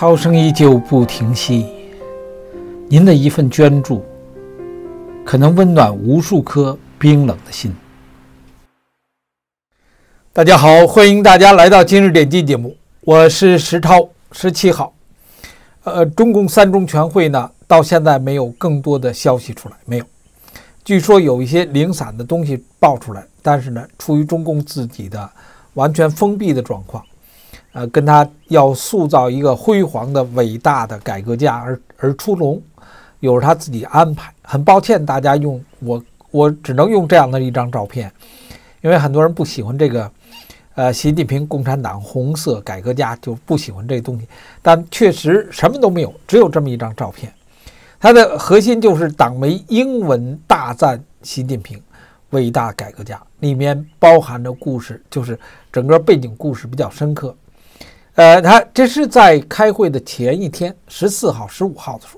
涛声依旧不停息，您的一份捐助可能温暖无数颗冰冷的心。大家好，欢迎大家来到今日点击节目，我是石涛，十七号。呃，中共三中全会呢，到现在没有更多的消息出来，没有。据说有一些零散的东西爆出来，但是呢，出于中共自己的完全封闭的状况。呃，跟他要塑造一个辉煌的伟大的改革家而而出笼，又他自己安排。很抱歉，大家用我，我只能用这样的一张照片，因为很多人不喜欢这个，呃，习近平共产党红色改革家就不喜欢这东西。但确实什么都没有，只有这么一张照片。它的核心就是党媒英文大赞习近平伟大改革家，里面包含的故事就是整个背景故事比较深刻。呃，他这是在开会的前一天，十四号、十五号的时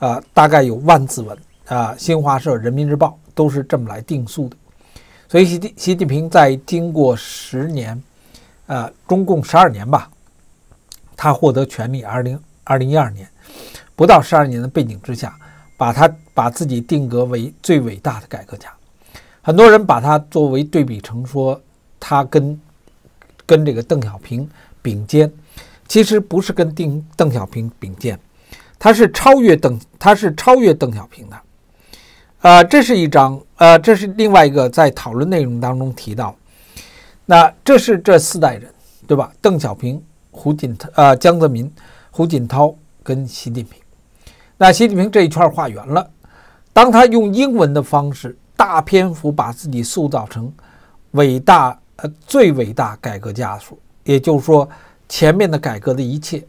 候，啊，大概有万字文啊，新华社、人民日报都是这么来定速的。所以，习习近平在经过十年，呃，中共十二年吧，他获得权力，二零二零一二年，不到十二年的背景之下，把他把自己定格为最伟大的改革家。很多人把他作为对比，成说他跟跟这个邓小平。并肩，其实不是跟邓邓小平并肩，他是超越邓，他是超越邓小平的。啊，这是一张，呃，这是另外一个在讨论内容当中提到。那这是这四代人，对吧？邓小平、胡锦涛、呃江泽民、胡锦涛跟习近平。那习近平这一圈画圆了，当他用英文的方式大篇幅把自己塑造成伟大，呃，最伟大改革家时。也就是说，前面的改革的一切，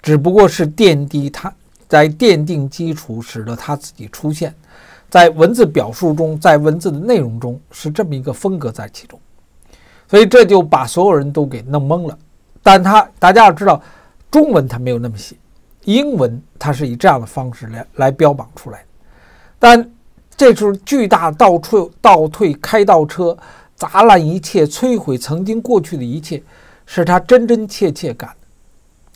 只不过是奠定他在奠定基础，使得他自己出现，在文字表述中，在文字的内容中是这么一个风格在其中，所以这就把所有人都给弄懵了。但他大家要知道，中文他没有那么写，英文他是以这样的方式来来标榜出来，但这是巨大倒退倒退开倒车。砸烂一切，摧毁曾经过去的一切，是他真真切切干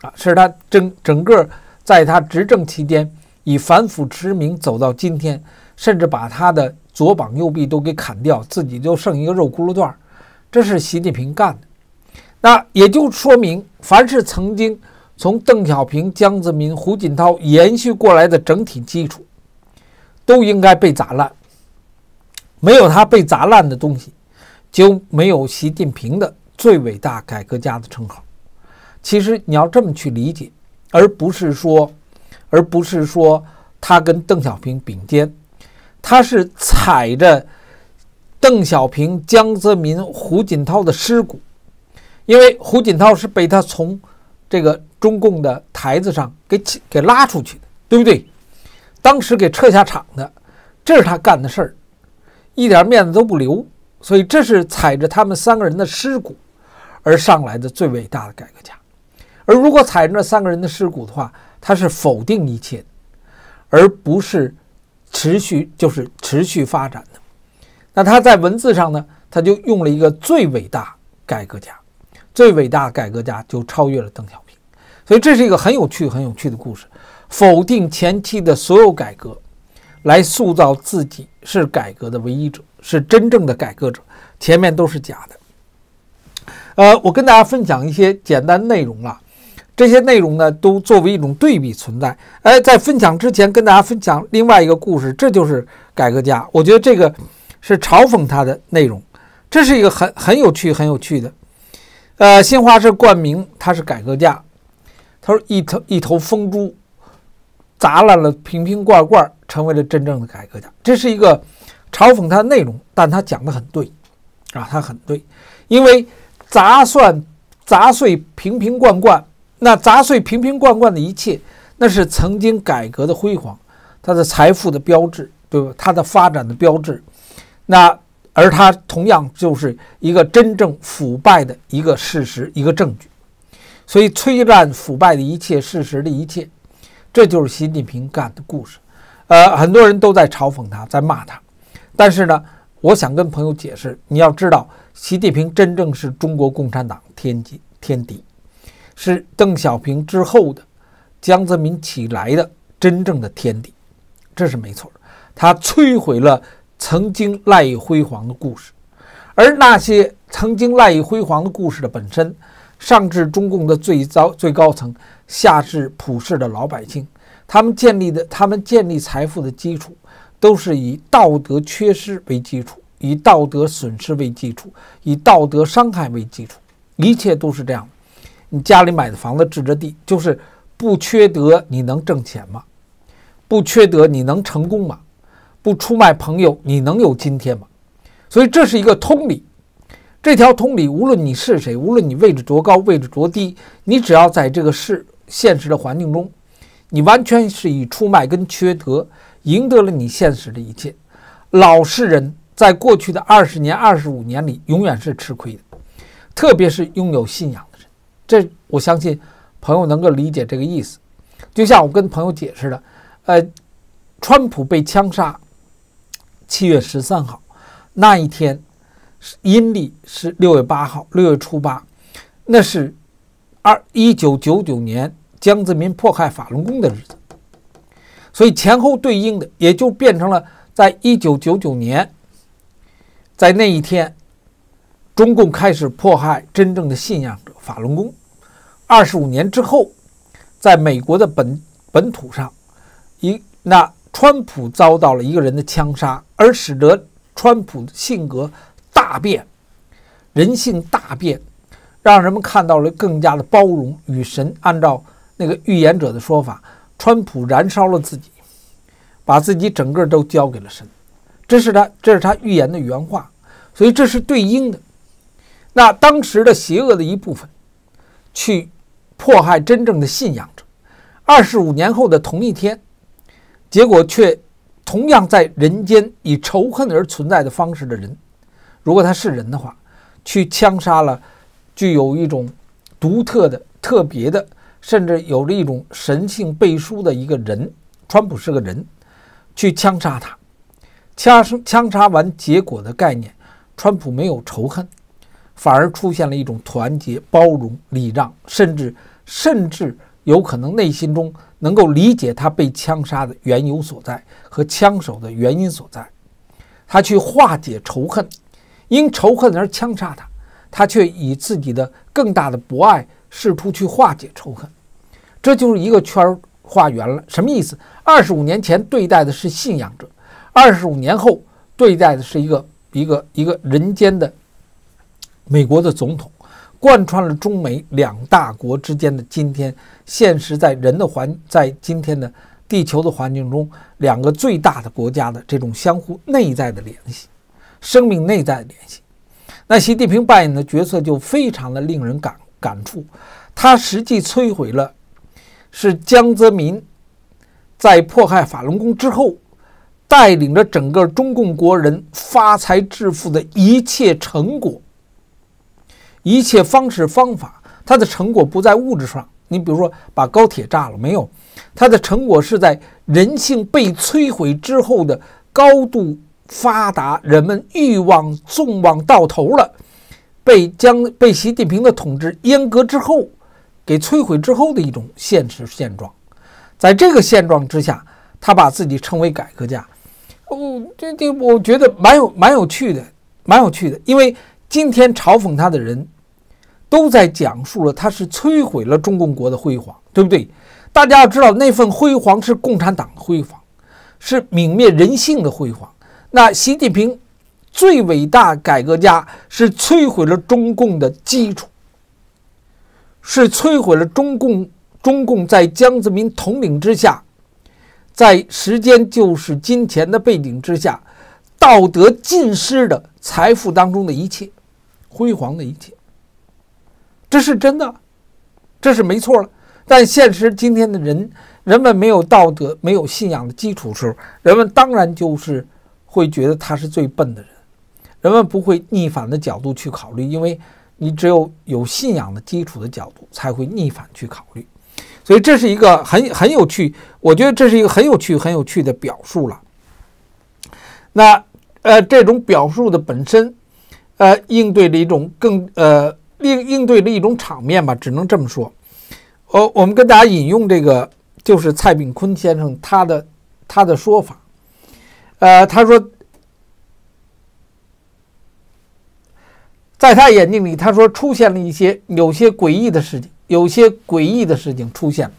的，啊，是他整整个在他执政期间以反腐之名走到今天，甚至把他的左膀右臂都给砍掉，自己就剩一个肉轱辘段儿，这是习近平干的。那也就说明，凡是曾经从邓小平、江泽民、胡锦涛延续过来的整体基础，都应该被砸烂。没有他被砸烂的东西。就没有习近平的最伟大改革家的称号。其实你要这么去理解，而不是说，而不是说他跟邓小平并肩，他是踩着邓小平、江泽民、胡锦涛的尸骨，因为胡锦涛是被他从这个中共的台子上给给拉出去的，对不对？当时给撤下场的，这是他干的事儿，一点面子都不留。所以这是踩着他们三个人的尸骨而上来的最伟大的改革家，而如果踩着那三个人的尸骨的话，他是否定一切，而不是持续就是持续发展的。那他在文字上呢，他就用了一个最伟大改革家，最伟大改革家就超越了邓小平。所以这是一个很有趣很有趣的故事，否定前期的所有改革，来塑造自己是改革的唯一者。是真正的改革者，前面都是假的。呃，我跟大家分享一些简单内容啊，这些内容呢都作为一种对比存在。哎，在分享之前，跟大家分享另外一个故事，这就是改革家。我觉得这个是嘲讽他的内容。这是一个很很有趣、很有趣的。呃，新华社冠名他是改革家，他说一头一头疯猪砸烂了瓶瓶罐罐，成为了真正的改革家。这是一个。嘲讽他的内容，但他讲的很对啊，他很对，因为杂算杂碎瓶瓶罐罐，那杂碎瓶瓶罐罐的一切，那是曾经改革的辉煌，它的财富的标志，对吧？它的发展的标志，那而它同样就是一个真正腐败的一个事实，一个证据。所以，摧烂腐败的一切事实的一切，这就是习近平干的故事。呃，很多人都在嘲讽他，在骂他。但是呢，我想跟朋友解释，你要知道，习近平真正是中国共产党天敌天敌，是邓小平之后的江泽民起来的真正的天敌，这是没错。他摧毁了曾经赖以辉煌的故事，而那些曾经赖以辉煌的故事的本身，上至中共的最糟最高层，下至普世的老百姓，他们建立的他们建立财富的基础。都是以道德缺失为基础，以道德损失为基础，以道德伤害为基础，一切都是这样。你家里买的房子、置着地，就是不缺德，你能挣钱吗？不缺德，你能成功吗？不出卖朋友，你能有今天吗？所以这是一个通理。这条通理，无论你是谁，无论你位置多高、位置多低，你只要在这个是现实的环境中，你完全是以出卖跟缺德。赢得了你现实的一切，老实人在过去的二十年、二十五年里永远是吃亏的，特别是拥有信仰的人。这我相信朋友能够理解这个意思。就像我跟朋友解释的，呃，川普被枪杀，七月十三号那一天是阴历是六月八号，六月初八，那是二一九九九年江泽民迫害法轮功的日子。所以前后对应的也就变成了，在一九九九年，在那一天，中共开始迫害真正的信仰者法轮功。二十五年之后，在美国的本本土上，一那川普遭到了一个人的枪杀，而使得川普性格大变，人性大变，让人们看到了更加的包容与神。按照那个预言者的说法。川普燃烧了自己，把自己整个都交给了神，这是他这是他预言的原话，所以这是对应的。那当时的邪恶的一部分，去迫害真正的信仰者。二十五年后的同一天，结果却同样在人间以仇恨而存在的方式的人，如果他是人的话，去枪杀了具有一种独特的、特别的。甚至有着一种神性背书的一个人，川普是个人，去枪杀他，枪杀枪杀完结果的概念，川普没有仇恨，反而出现了一种团结、包容、礼让，甚至甚至有可能内心中能够理解他被枪杀的缘由所在和枪手的原因所在，他去化解仇恨，因仇恨而枪杀他，他却以自己的更大的博爱。试图去化解仇恨，这就是一个圈儿画圆了。什么意思？二十五年前对待的是信仰者，二十五年后对待的是一个一个一个人间的美国的总统，贯穿了中美两大国之间的今天现实，在人的环，在今天的地球的环境中，两个最大的国家的这种相互内在的联系，生命内在的联系。那习近平扮演的角色就非常的令人感。感触，他实际摧毁了，是江泽民在迫害法轮功之后，带领着整个中共国人发财致富的一切成果，一切方式方法，他的成果不在物质上，你比如说把高铁炸了没有？它的成果是在人性被摧毁之后的高度发达，人们欲望纵望到头了。被将被习近平的统治阉割之后，给摧毁之后的一种现实现状。在这个现状之下，他把自己称为改革家。哦，这这我觉得蛮有蛮有趣的，蛮有趣的。因为今天嘲讽他的人，都在讲述了他是摧毁了中共国的辉煌，对不对？大家要知道，那份辉煌是共产党的辉煌，是泯灭人性的辉煌。那习近平。最伟大改革家是摧毁了中共的基础，是摧毁了中共。中共在江泽民统领之下，在“时间就是金钱”的背景之下，道德尽失的财富当中的一切辉煌的一切，这是真的，这是没错了。但现实今天的人，人们没有道德、没有信仰的基础时候，人们当然就是会觉得他是最笨的人。人们不会逆反的角度去考虑，因为你只有有信仰的基础的角度才会逆反去考虑，所以这是一个很很有趣，我觉得这是一个很有趣很有趣的表述了。那呃，这种表述的本身，呃，应对了一种更呃应应对了一种场面吧，只能这么说。我我们跟大家引用这个就是蔡炳坤先生他的他的说法，呃，他说。在他眼睛里，他说出现了一些有些诡异的事情，有些诡异的事情出现了。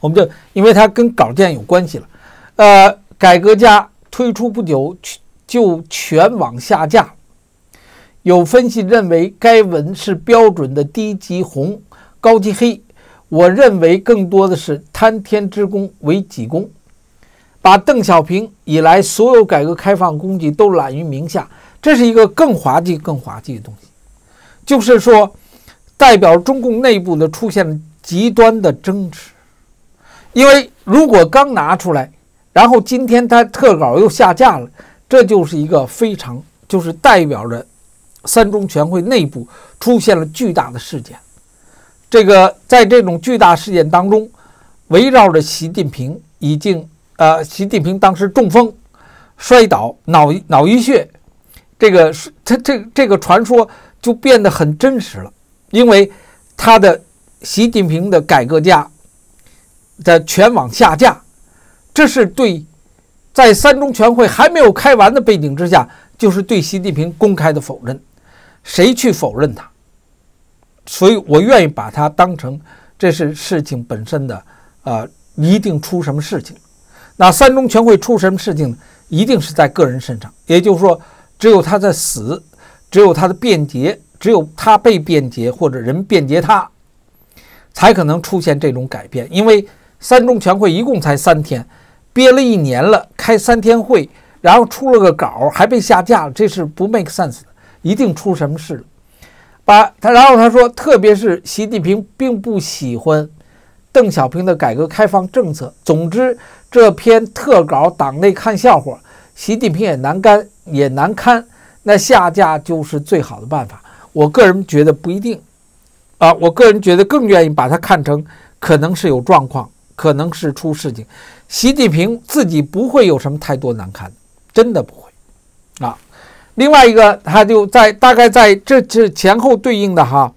我们就因为它跟稿件有关系了，呃，改革家推出不久就全网下架。有分析认为该文是标准的低级红、高级黑，我认为更多的是贪天之功为己功。把邓小平以来所有改革开放功绩都揽于名下，这是一个更滑稽、更滑稽的东西。就是说，代表中共内部的出现了极端的争执。因为如果刚拿出来，然后今天他特稿又下架了，这就是一个非常，就是代表着三中全会内部出现了巨大的事件。这个在这种巨大事件当中，围绕着习近平已经。呃，习近平当时中风，摔倒，脑脑溢血，这个是他这这个传说就变得很真实了。因为他的习近平的改革家在全网下架，这是对在三中全会还没有开完的背景之下，就是对习近平公开的否认。谁去否认他？所以我愿意把它当成这是事情本身的呃，一定出什么事情。那三中全会出什么事情呢？一定是在个人身上，也就是说，只有他的死，只有他的辩解，只有他被辩解或者人辩解他，才可能出现这种改变。因为三中全会一共才三天，憋了一年了，开三天会，然后出了个稿，还被下架了，这是不 make sense，的，一定出什么事了。把他，然后他说，特别是习近平并不喜欢。邓小平的改革开放政策。总之，这篇特稿党内看笑话，习近平也难干也难堪，那下架就是最好的办法。我个人觉得不一定啊，我个人觉得更愿意把它看成可能是有状况，可能是出事情。习近平自己不会有什么太多难堪，真的不会啊。另外一个，他就在大概在这这前后对应的哈。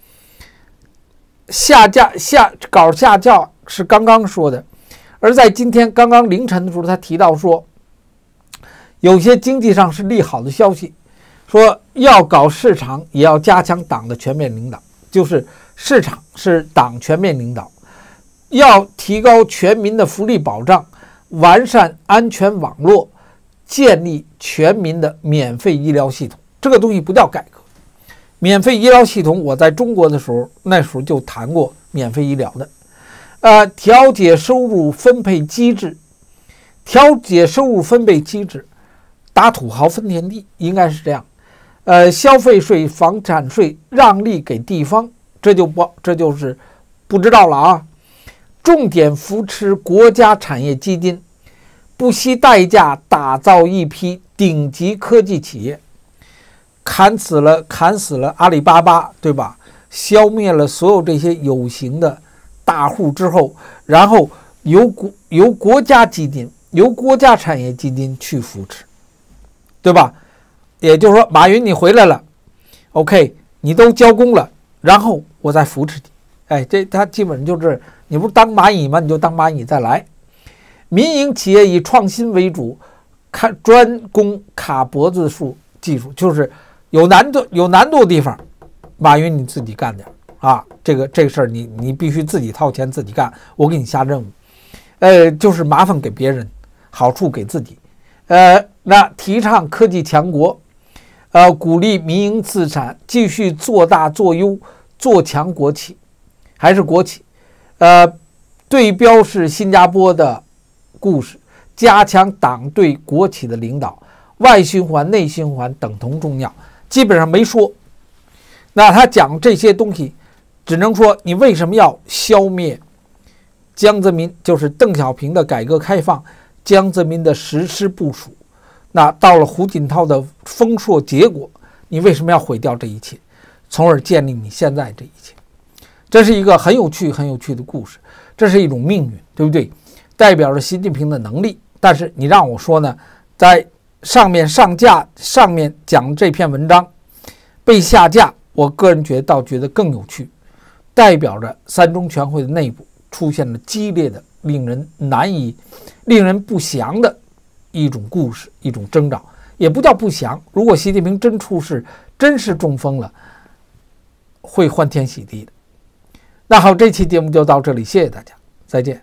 下架、下搞、下架是刚刚说的，而在今天刚刚凌晨的时候，他提到说，有些经济上是利好的消息，说要搞市场，也要加强党的全面领导，就是市场是党全面领导，要提高全民的福利保障，完善安全网络，建立全民的免费医疗系统。这个东西不叫改革。免费医疗系统，我在中国的时候，那时候就谈过免费医疗的。呃，调节收入分配机制，调节收入分配机制，打土豪分田地，应该是这样。呃，消费税、房产税让利给地方，这就不这就是不知道了啊。重点扶持国家产业基金，不惜代价打造一批顶级科技企业。砍死了，砍死了阿里巴巴，对吧？消灭了所有这些有形的大户之后，然后由国由国家基金、由国家产业基金去扶持，对吧？也就是说，马云你回来了，OK，你都交工了，然后我再扶持你。哎，这他基本上就是你不是当蚂蚁吗？你就当蚂蚁再来。民营企业以创新为主，看专攻卡脖子术技术就是。有难度有难度的地方，马云你自己干点儿啊！这个这事儿你你必须自己掏钱自己干。我给你下任务，呃，就是麻烦给别人，好处给自己。呃，那提倡科技强国，呃，鼓励民营资产继续做大做优做强国企，还是国企？呃，对标是新加坡的故事，加强党对国企的领导，外循环内循环等同重要。基本上没说，那他讲这些东西，只能说你为什么要消灭江泽民，就是邓小平的改革开放，江泽民的实施部署。那到了胡锦涛的丰硕结果，你为什么要毁掉这一切，从而建立你现在这一切？这是一个很有趣、很有趣的故事，这是一种命运，对不对？代表着习近平的能力，但是你让我说呢，在。上面上架上面讲这篇文章被下架，我个人觉得倒觉得更有趣，代表着三中全会的内部出现了激烈的、令人难以、令人不祥的一种故事、一种征兆，也不叫不祥。如果习近平真出事，真是中风了，会欢天喜地的。那好，这期节目就到这里，谢谢大家，再见。